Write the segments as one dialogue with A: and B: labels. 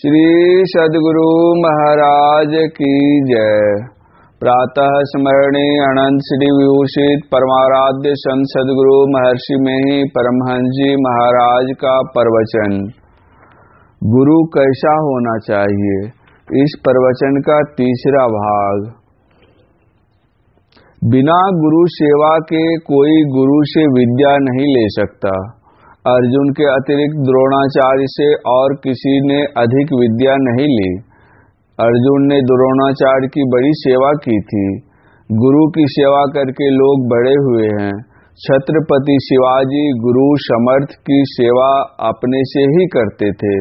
A: श्री सदगुरु महाराज की जय प्रातः स्मरणी अनंत श्री विभूषित परमाराध्य संत सदगुरु महर्षि में ही परमहंस जी महाराज का प्रवचन गुरु कैसा होना चाहिए इस प्रवचन का तीसरा भाग बिना गुरु सेवा के कोई गुरु से विद्या नहीं ले सकता अर्जुन के अतिरिक्त द्रोणाचार्य से और किसी ने अधिक विद्या नहीं ली अर्जुन ने द्रोणाचार्य की बड़ी सेवा की थी गुरु की सेवा करके लोग बड़े हुए हैं छत्रपति शिवाजी गुरु समर्थ की सेवा अपने से ही करते थे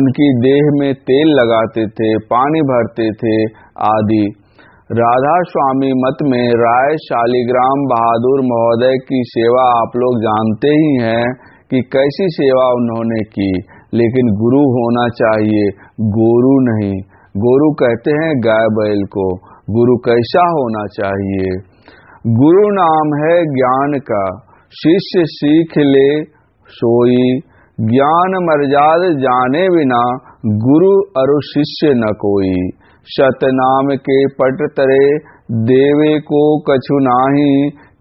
A: उनकी देह में तेल लगाते थे पानी भरते थे आदि राधा स्वामी मत में राय शालिग्राम बहादुर महोदय की सेवा आप लोग जानते ही हैं कि कैसी सेवा उन्होंने की लेकिन गुरु होना चाहिए गोरु नहीं गोरु कहते हैं गाय बैल को गुरु कैसा होना चाहिए गुरु नाम है ज्ञान का शिष्य सीख ले सोई ज्ञान मर्याद जाने बिना गुरु और शिष्य न कोई नाम के पट तरे देवे को कछु नाही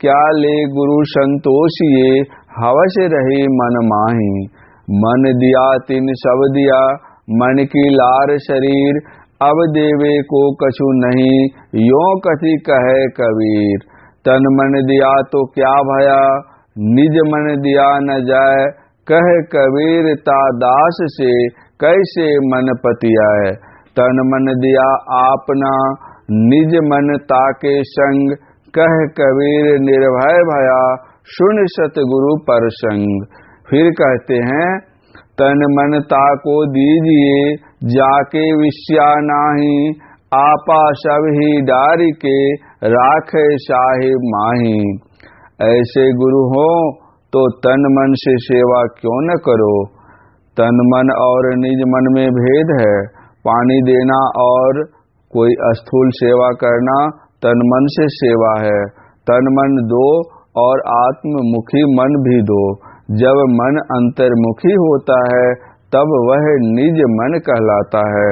A: क्या ले गुरु संतोषिए हवस रही मन माही मन दिया तीन सब दिया मन की लार शरीर अब देवे को कछु नहीं यो कथी कहे कबीर तन मन दिया तो क्या भया निज मन दिया न जाए कह कबीर ता दास से कैसे मन पतिया है तन मन दिया आपना निज मन ताके संग कह कबीर निर्भय भया शून्य सतगुरु पर संग फिर कहते हैं तन मनता को दीजिए जाके विष्या नाही आपा सब ही डारी के राख साहे माही ऐसे गुरु हो तो तन मन से सेवा क्यों न करो तन मन और निज मन में भेद है पानी देना और कोई स्थूल सेवा करना तन मन से सेवा है तन मन दो और आत्ममुखी मन भी दो जब मन अंतर्मुखी होता है तब वह निज मन कहलाता है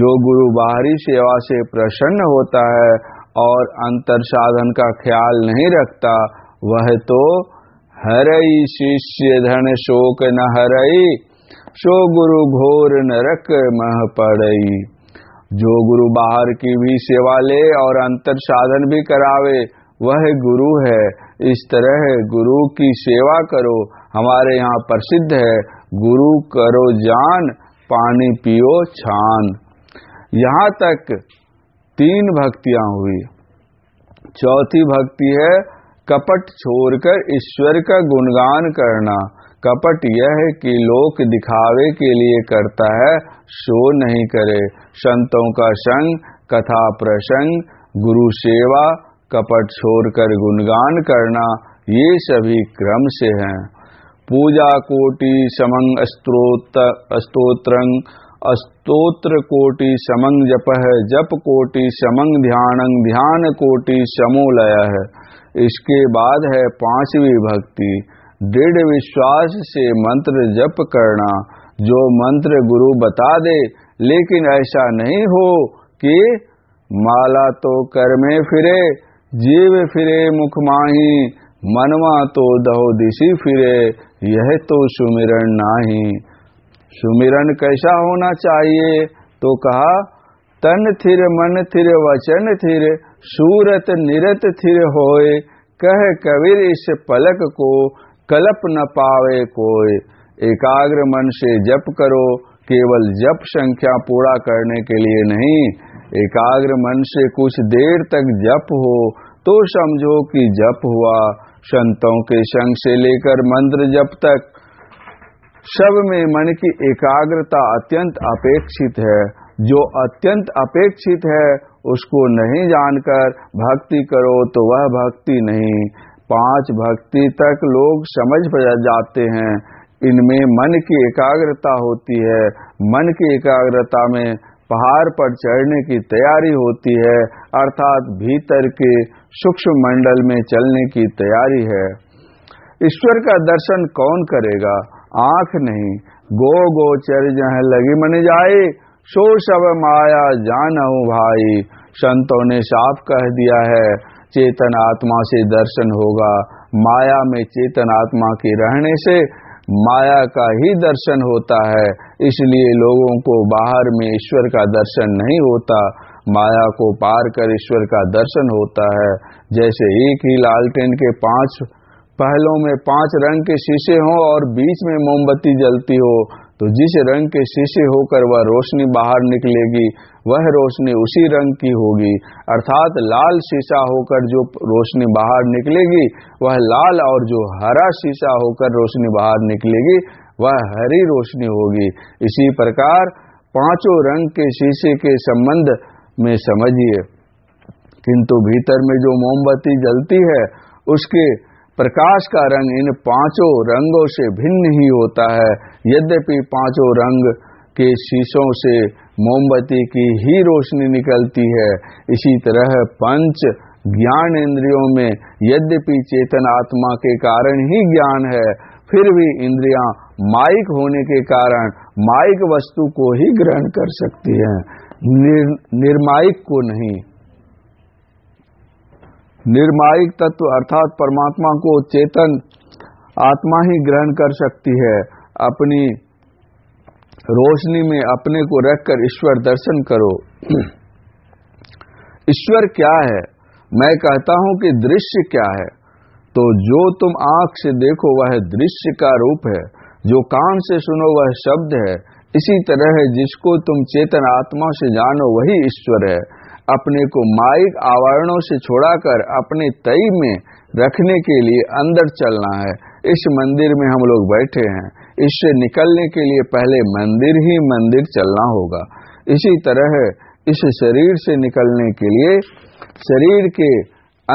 A: जो गुरु बाहरी सेवा से प्रसन्न होता है और अंतर साधन का ख्याल नहीं रखता वह तो हरई शिष्य धन शोक न हरई शो गुरु घोर नरक मह पड़ई जो गुरु बाहर की भी सेवा ले और अंतर साधन भी करावे वह गुरु है इस तरह गुरु की सेवा करो हमारे यहाँ प्रसिद्ध है गुरु करो जान पानी पियो छान यहाँ तक तीन भक्तियां हुई चौथी भक्ति है कपट छोड़कर ईश्वर का गुणगान करना कपट यह है कि लोक दिखावे के लिए करता है शो नहीं करे संतों का संग कथा प्रसंग गुरु सेवा कपट छोड़कर गुणगान करना ये सभी क्रम से हैं पूजा कोटि समंग अस्त्रोत्र अस्त्रोत्र कोटि समंग जप है जप कोटि समंग ध्यान ध्यान कोटि समोलय है इसके बाद है पांचवी भक्ति दृढ़ विश्वास से मंत्र जप करना जो मंत्र गुरु बता दे लेकिन ऐसा नहीं हो कि माला तो कर में फिरे जीव फिरे मुख माही मनवा तो दहो दिशी फिरे यह तो सुमिरन नाही सुमिरन कैसा होना चाहिए तो कहा तन थिर मन थिर वचन थिर सूरत निरत थिर होए कह कबीर इस पलक को कलप न पावे कोय एकाग्र मन से जप करो केवल जप संख्या पूरा करने के लिए नहीं एकाग्र मन से कुछ देर तक जप हो तो समझो कि जप हुआ संतों के संग से लेकर मंत्र जप तक सब में मन की एकाग्रता अत्यंत अपेक्षित है जो अत्यंत अपेक्षित है उसको नहीं जानकर भक्ति करो तो वह भक्ति नहीं पांच भक्ति तक लोग समझ जाते हैं इनमें मन की एकाग्रता होती है मन की एकाग्रता में पहाड़ पर चढ़ने की तैयारी होती है अर्थात भीतर के सूक्ष्म मंडल में चलने की तैयारी है ईश्वर का दर्शन कौन करेगा आंख नहीं गो गो चर जह लगी मन जाए शो शब माया जान भाई संतों ने साफ कह दिया है चेतन आत्मा से दर्शन होगा माया में चेतन आत्मा के रहने से माया का ही दर्शन होता है इसलिए लोगों को बाहर में ईश्वर का दर्शन नहीं होता माया को पार कर ईश्वर का दर्शन होता है जैसे एक ही लालटेन के पांच पहलों में पांच रंग के शीशे हों और बीच में मोमबत्ती जलती हो तो जिस रंग के शीशे होकर वह रोशनी बाहर निकलेगी वह रोशनी उसी रंग की होगी अर्थात लाल शीशा होकर जो रोशनी बाहर निकलेगी वह लाल और जो हरा शीशा होकर रोशनी बाहर निकलेगी वह हरी रोशनी होगी इसी प्रकार पांचों रंग के शीशे के संबंध में समझिए किंतु भीतर में जो मोमबत्ती जलती है उसके प्रकाश का रंग इन पांचों रंगों से भिन्न ही होता है यद्यपि पांचों रंग के शीशों से मोमबत्ती की ही रोशनी निकलती है इसी तरह पंच ज्ञान इंद्रियों में यद्यपि चेतन आत्मा के कारण ही ज्ञान है फिर भी इंद्रियां माइक होने के कारण माइक वस्तु को ही ग्रहण कर सकती है निर, निर्माइक को नहीं निर्मायिक तत्व अर्थात परमात्मा को चेतन आत्मा ही ग्रहण कर सकती है अपनी रोशनी में अपने को रखकर ईश्वर दर्शन करो ईश्वर क्या है मैं कहता हूं कि दृश्य क्या है तो जो तुम आंख से देखो वह दृश्य का रूप है जो कान से सुनो वह शब्द है इसी तरह है जिसको तुम चेतन आत्मा से जानो वही ईश्वर है अपने को माइक आवरणों से छोड़ाकर अपने तई में रखने के लिए अंदर चलना है इस मंदिर में हम लोग बैठे हैं इससे निकलने के लिए पहले मंदिर ही मंदिर चलना होगा इसी तरह इस शरीर से निकलने के लिए शरीर के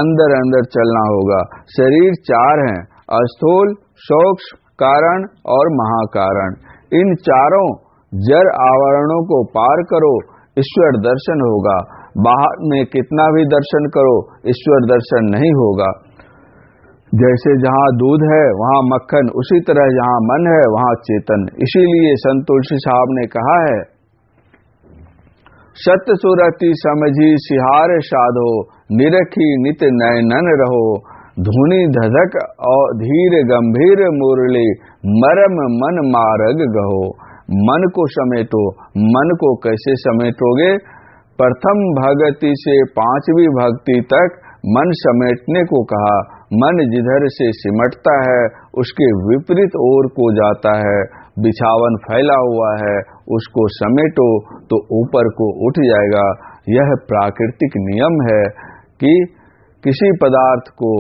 A: अंदर अंदर चलना होगा शरीर चार हैं अस्थूल सोक्ष कारण और महाकारण इन चारों जड़ आवरणों को पार करो ईश्वर दर्शन होगा बाहर में कितना भी दर्शन करो ईश्वर दर्शन नहीं होगा जैसे जहाँ दूध है वहाँ मक्खन उसी तरह जहाँ मन है वहाँ चेतन इसीलिए संत तुलसी साहब ने कहा है सत्य सूरति समझी सिहार साधो निरखी नित नयनन रहो धुनी धधक और धीर गंभीर मुरली मरम मन मारग गहो मन को समेटो मन को कैसे समेटोगे प्रथम भक्ति से पांचवी भक्ति तक मन समेटने को कहा मन जिधर से सिमटता है उसके विपरीत ओर को जाता है बिछावन फैला हुआ है उसको समेटो तो ऊपर को उठ जाएगा यह प्राकृतिक नियम है कि किसी पदार्थ को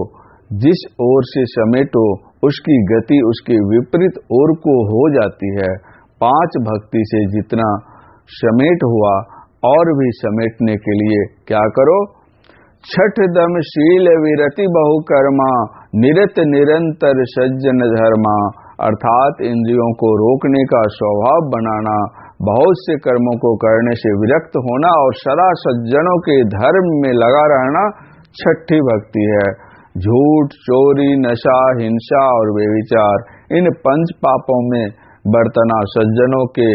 A: जिस ओर से समेटो उसकी गति उसके विपरीत ओर को हो जाती है पांच भक्ति से जितना समेट हुआ और भी समेटने के लिए क्या करो छठ दम शील विरति बहुकर्मा निरत निरंतर सज्जन धर्मा अर्थात इंद्रियों को रोकने का स्वभाव बनाना बहुत से कर्मों को करने से विरक्त होना और सदा सज्जनों के धर्म में लगा रहना छठी भक्ति है झूठ चोरी नशा हिंसा और व्यविचार इन पंच पापों में बर्तना सज्जनों के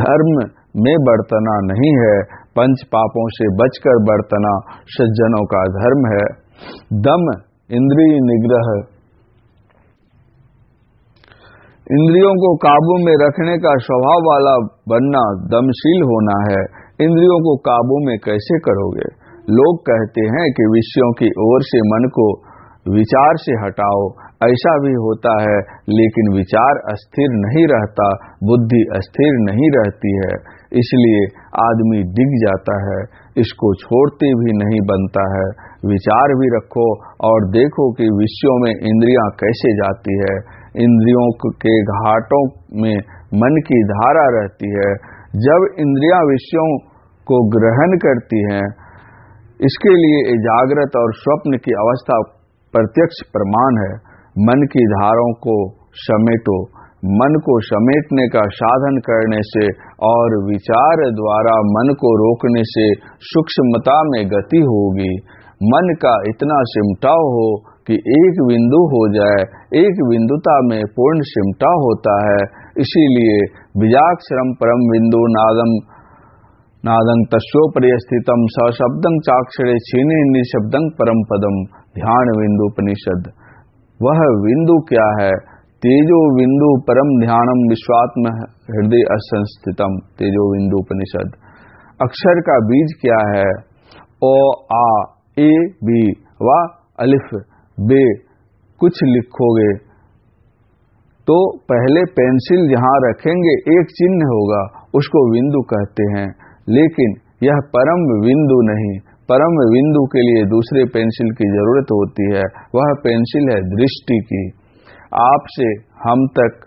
A: धर्म में बर्तना नहीं है पंच पापों से बचकर बर्तना सज्जनों का धर्म है दम इंद्रिय निग्रह इंद्रियों को काबू में रखने का स्वभाव वाला बनना दमशील होना है इंद्रियों को काबू में कैसे करोगे लोग कहते हैं कि विषयों की ओर से मन को विचार से हटाओ ऐसा भी होता है लेकिन विचार अस्थिर नहीं रहता बुद्धि अस्थिर नहीं रहती है इसलिए आदमी डिग जाता है इसको छोड़ते भी नहीं बनता है विचार भी रखो और देखो कि विषयों में इंद्रियां कैसे जाती है इंद्रियों के घाटों में मन की धारा रहती है जब इंद्रियां विषयों को ग्रहण करती हैं इसके लिए जागृत और स्वप्न की अवस्था प्रत्यक्ष प्रमाण है मन की धारों को समेटो मन को समेटने का साधन करने से और विचार द्वारा मन को रोकने से सूक्ष्मता में गति होगी मन का इतना सिमटाव हो कि एक बिंदु हो जाए एक बिंदुता में पूर्ण सिमटा होता है इसीलिए बीजाक्षरम परम बिंदु नादम नादं तस्वोपरि स्थितम सशब्दंग चाक्षरे छीने निशब्दं परम पदम ध्यान बिंदु उपनिषद वह बिंदु क्या है तेजो बिंदु परम ध्यानम विश्वात्म हृदय असंस्थितम तेजो बिंदु उपनिषद अक्षर का बीज क्या है ओ आ ए बी व अलिफ बे कुछ लिखोगे तो पहले पेंसिल जहां रखेंगे एक चिन्ह होगा उसको बिंदु कहते हैं लेकिन यह परम बिंदु नहीं परम बिंदु के लिए दूसरे पेंसिल की जरूरत होती है वह पेंसिल है दृष्टि की आपसे हम तक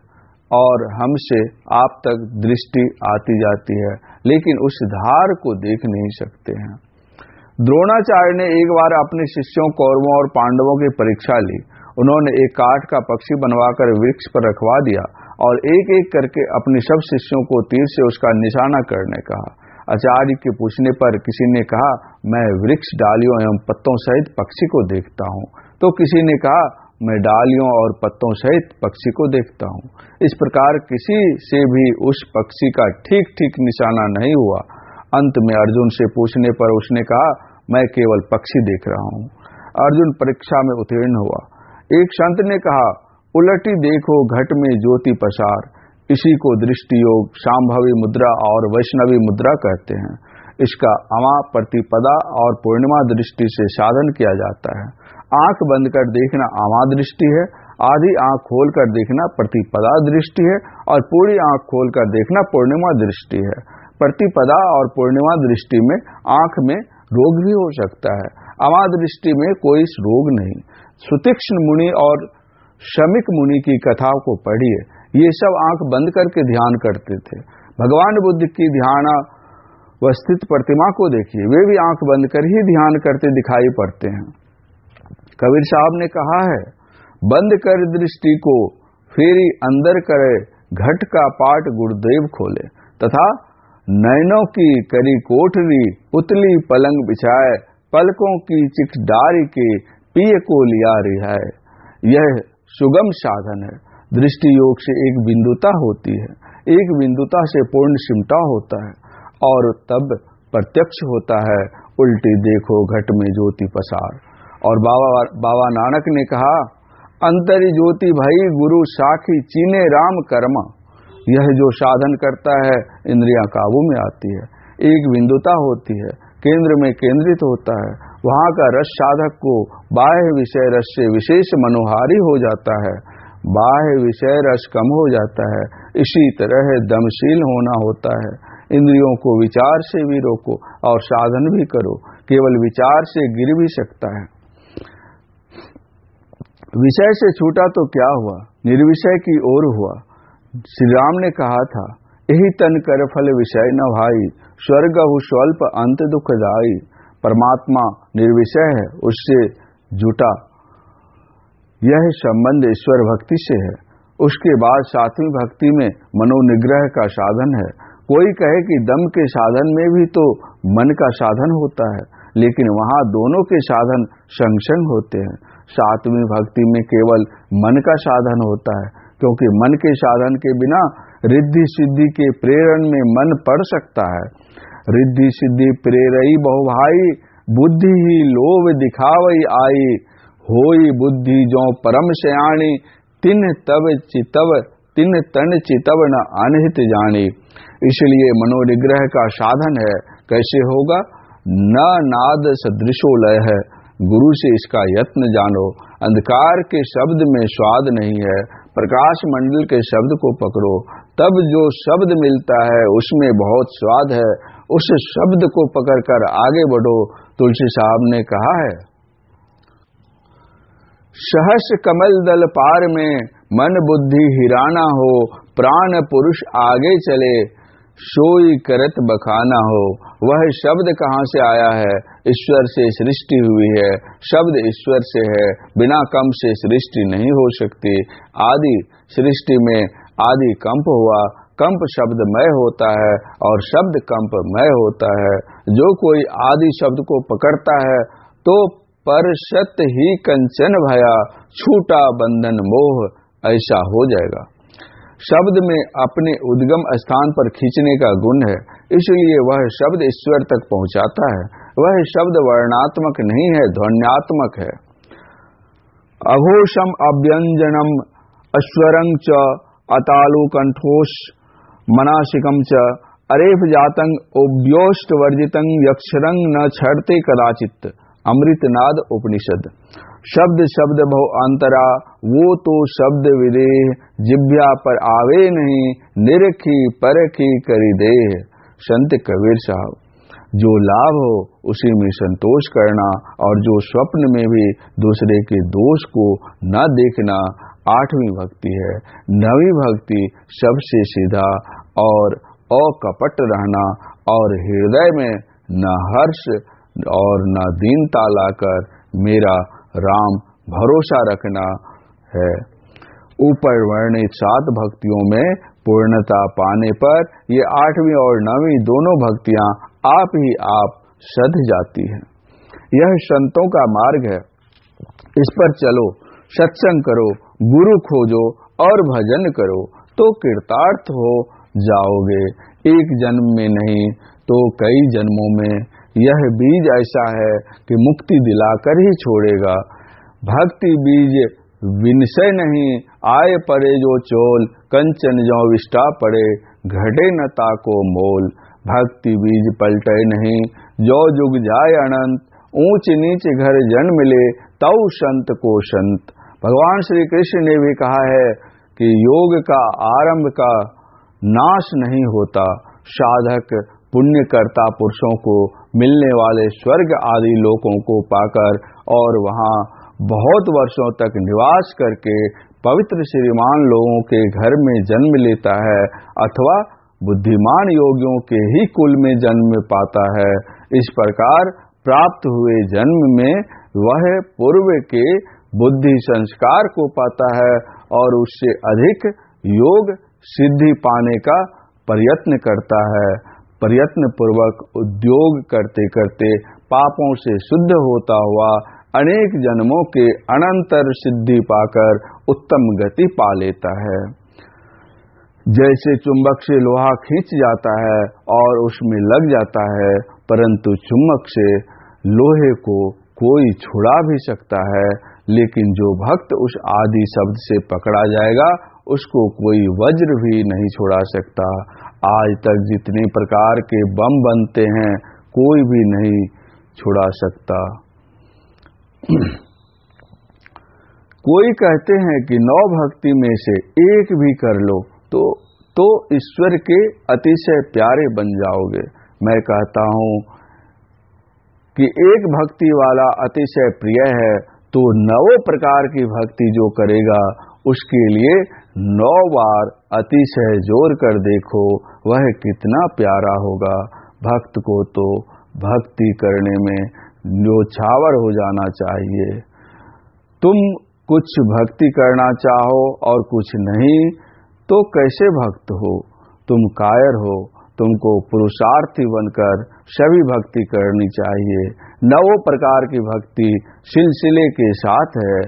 A: और हमसे आप तक दृष्टि आती जाती है लेकिन उस धार को देख नहीं सकते हैं द्रोणाचार्य ने एक बार अपने शिष्यों कौरवों और पांडवों की परीक्षा ली उन्होंने एक काठ का पक्षी बनवाकर वृक्ष पर रखवा दिया और एक एक करके अपने सब शिष्यों को तीर से उसका निशाना करने कहा आचार्य के पूछने पर किसी ने कहा मैं वृक्ष डालियों एवं पत्तों सहित पक्षी को देखता हूँ तो किसी ने कहा मैं डालियों और पत्तों सहित पक्षी को देखता हूँ इस प्रकार किसी से भी उस पक्षी का ठीक ठीक निशाना नहीं हुआ अंत में अर्जुन से पूछने पर उसने कहा मैं केवल पक्षी देख रहा हूँ अर्जुन परीक्षा में उत्तीर्ण हुआ एक संत ने कहा उलटी देखो घट में ज्योति पसार इसी को दृष्टि योग शाम्भवी मुद्रा और वैष्णवी मुद्रा कहते हैं इसका अमा प्रतिपदा और पूर्णिमा दृष्टि से साधन किया जाता है आंख बंद कर देखना आमा दृष्टि है आधी आंख खोल कर देखना प्रतिपदा दृष्टि है और पूरी आंख खोल कर देखना पूर्णिमा दृष्टि है प्रतिपदा और पूर्णिमा दृष्टि में आंख में रोग भी हो सकता है अमा दृष्टि में कोई रोग नहीं सुतीक्ष्ण मुनि और श्रमिक मुनि की कथा को पढ़िए ये सब आंख बंद करके ध्यान करते थे भगवान बुद्ध की ध्यान वस्थित प्रतिमा को देखिए वे भी आंख बंद कर ही ध्यान करते दिखाई पड़ते हैं कबीर साहब ने कहा है बंद कर दृष्टि को फिर अंदर करे घट का पाठ गुरुदेव खोले तथा नयनों की करी कोठरी पुतली पलंग बिछाए पलकों की चिकडारी के पिय को लिया रिहाय यह सुगम साधन है दृष्टि योग से एक बिंदुता होती है एक बिंदुता से पूर्ण सिमटा होता है और तब प्रत्यक्ष होता है उल्टी देखो घट में ज्योति पसार और बाबा बाबा नानक ने कहा अंतरी ज्योति भई गुरु साखी चीने राम कर्मा यह जो साधन करता है इंद्रिया काबू में आती है एक बिंदुता होती है केंद्र में केंद्रित होता है वहाँ का रस साधक को बाह्य विषय रस से विशेष मनोहारी हो जाता है बाह्य विषय रस कम हो जाता है इसी तरह दमशील होना होता है इंद्रियों को विचार से भी रोको और साधन भी करो केवल विचार से गिर भी सकता है विषय से छूटा तो क्या हुआ निर्विषय की ओर हुआ श्री राम ने कहा था यही तन कर फल विषय न भाई स्वर्ग हु स्वल्प अंत दुखदायी परमात्मा निर्विषय है उससे जुटा यह संबंध ईश्वर भक्ति से है उसके बाद सातवीं भक्ति में मनोनिग्रह का साधन है कोई कहे कि दम के साधन में भी तो मन का साधन होता है लेकिन वहाँ दोनों के साधन संगसंग संग होते हैं सातवीं भक्ति में केवल मन का साधन होता है क्योंकि मन के साधन के बिना रिद्धि सिद्धि के प्रेरण में मन पड़ सकता है रिद्धि सिद्धि प्रेरई बहुभाई बुद्धि ही लोभ दिखावई आई होई बुद्धि जो परम सयाणी तिन तब चितव तिन तन चितव न अनहित जानी इसलिए मनोनिग्रह का साधन है कैसे होगा न ना नाद सदृशो लय है गुरु से इसका यत्न जानो अंधकार के शब्द में स्वाद नहीं है प्रकाश मंडल के शब्द को पकड़ो तब जो शब्द मिलता है उसमें बहुत स्वाद है उस शब्द को पकड़कर आगे बढ़ो तुलसी साहब ने कहा है सहस कमल दल पार में मन बुद्धि हिराना हो प्राण पुरुष आगे चले सोई करत बखाना हो वह शब्द कहाँ से आया है ईश्वर से सृष्टि हुई है शब्द ईश्वर से है बिना कंप से सृष्टि नहीं हो सकती आदि सृष्टि में आदि कंप हुआ कंप शब्द मय होता है और शब्द कंप मय होता है जो कोई आदि शब्द को पकड़ता है तो परसत ही कंचन भया छूटा बंधन मोह ऐसा हो जाएगा शब्द में अपने उद्गम स्थान पर खींचने का गुण है इसलिए वह शब्द ईश्वर तक पहुंचाता है वह शब्द वर्णात्मक नहीं है ध्वन्यात्मक है अघोषम अभ्यंजनम अश्वरंग च अतालु कंठोष मनाशिकम च अरेफ जातंग उभ्योष्ट वर्जितंग यक्षरंग न छड़ते कदाचित अमृतनाद उपनिषद शब्द शब्द भव अंतरा वो तो शब्द विदेह जिभ्या पर आवे नहीं निरखी परखी करी देह संत कबीर साहब जो लाभ हो उसी में संतोष करना और जो स्वप्न में भी दूसरे के दोष को न देखना आठवीं भक्ति है नवी भक्ति सबसे सीधा और अकपट रहना और हृदय में न हर्ष और न दीनता लाकर मेरा राम भरोसा रखना है ऊपर वर्णित सात भक्तियों में पूर्णता पाने पर ये आठवीं और नौवीं दोनों भक्तियां आप ही आप सध जाती हैं। यह संतों का मार्ग है इस पर चलो सत्संग करो गुरु खोजो और भजन करो तो कृतार्थ हो जाओगे एक जन्म में नहीं तो कई जन्मों में यह बीज ऐसा है कि मुक्ति दिलाकर ही छोड़ेगा भक्ति बीज विनसे नहीं आए परे जो चोल कंचन जो विष्टा पड़े घटे न ताको मोल भक्ति बीज पलटे नहीं जो जुग जाए अनंत ऊंच नीच घर जन मिले तव संत को संत भगवान श्री कृष्ण ने भी कहा है कि योग का आरंभ का नाश नहीं होता साधक पुण्यकर्ता पुरुषों को मिलने वाले स्वर्ग आदि लोकों को पाकर और वहाँ बहुत वर्षों तक निवास करके पवित्र श्रीमान लोगों के घर में जन्म लेता है अथवा बुद्धिमान योगियों के ही कुल में जन्म पाता है इस प्रकार प्राप्त हुए जन्म में वह पूर्व के बुद्धि संस्कार को पाता है और उससे अधिक योग सिद्धि पाने का प्रयत्न करता है प्रयत्न पूर्वक उद्योग करते करते पापों से शुद्ध होता हुआ अनेक जन्मों के अनंतर सिद्धि पाकर उत्तम गति पा लेता है जैसे चुंबक से लोहा खींच जाता है और उसमें लग जाता है परंतु चुंबक से लोहे को कोई छुड़ा भी सकता है लेकिन जो भक्त उस आदि शब्द से पकड़ा जाएगा उसको कोई वज्र भी नहीं छोड़ा सकता आज तक जितने प्रकार के बम बनते हैं कोई भी नहीं छुड़ा सकता कोई कहते हैं कि नौ भक्ति में से एक भी कर लो तो तो ईश्वर के अतिशय प्यारे बन जाओगे मैं कहता हूं कि एक भक्ति वाला अतिशय प्रिय है तो नौ प्रकार की भक्ति जो करेगा उसके लिए नौ बार अतिशय जोर कर देखो वह कितना प्यारा होगा भक्त को तो भक्ति करने में न्योछावर हो जाना चाहिए तुम कुछ भक्ति करना चाहो और कुछ नहीं तो कैसे भक्त हो तुम कायर हो तुमको पुरुषार्थी बनकर सभी भक्ति करनी चाहिए नवो प्रकार की भक्ति सिलसिले के साथ है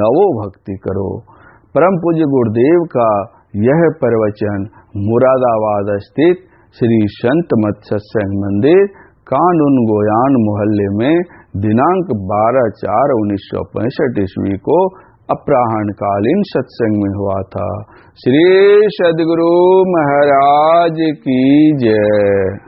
A: नवो भक्ति करो परम पूज्य गुरुदेव का यह प्रवचन मुरादाबाद स्थित श्री संत मत्स्य मंदिर कानून गोयान मोहल्ले में दिनांक 12 चार उन्नीस सौ पैंसठ ईस्वी को कालीन सत्संग में हुआ था श्री सदगुरु महाराज की जय